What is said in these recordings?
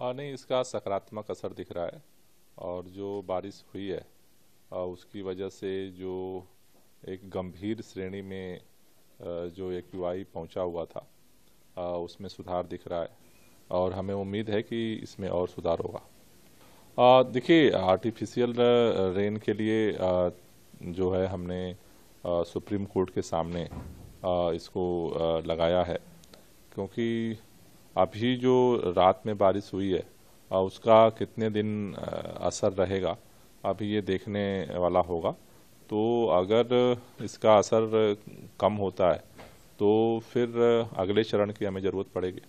और नहीं इसका सकारात्मक असर दिख रहा है और जो बारिश हुई है और उसकी वजह से जो एक गंभीर श्रेणी में जो एक यूआई पहुंचा हुआ था उसमें सुधार दिख रहा है और हमें उम्मीद है कि इसमें और सुधार होगा देखिए आर्टिफिशियल रेन के लिए जो है हमने सुप्रीम कोर्ट के सामने इसको लगाया है क्योंकि अभी जो रात में बारिश हुई है उसका कितने दिन असर रहेगा अभी ये देखने वाला होगा तो अगर इसका असर कम होता है तो फिर अगले चरण की हमें ज़रूरत पड़ेगी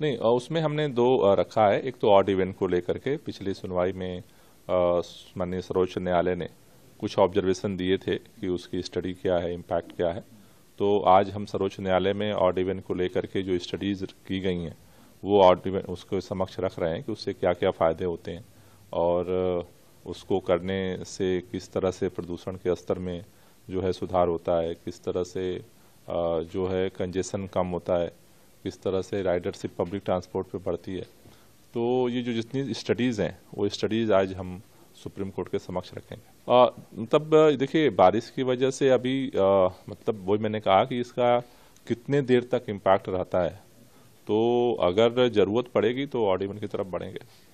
नहीं उसमें हमने दो रखा है एक तो ऑड इवेंट को लेकर के पिछली सुनवाई में माननीय सर्वोच्च न्यायालय ने कुछ ऑब्जर्वेशन दिए थे कि उसकी स्टडी क्या है इम्पैक्ट क्या है तो आज हम सर्वोच्च न्यायालय में ऑड इवन को लेकर के जो स्टडीज़ की गई हैं वो ऑड इवन उसके समक्ष रख रहे हैं कि उससे क्या क्या फ़ायदे होते हैं और उसको करने से किस तरह से प्रदूषण के स्तर में जो है सुधार होता है किस तरह से जो है कंजेशन कम होता है किस तरह से राइडरशिप पब्लिक ट्रांसपोर्ट पे बढ़ती है तो ये जो जितनी स्टडीज़ हैं वो स्टडीज़ आज हम सुप्रीम कोर्ट के समक्ष रखेंगे मतलब देखिए बारिश की वजह से अभी आ, मतलब वही मैंने कहा कि इसका कितने देर तक इम्पैक्ट रहता है तो अगर ज़रूरत पड़ेगी तो ऑडिमन की तरफ बढ़ेंगे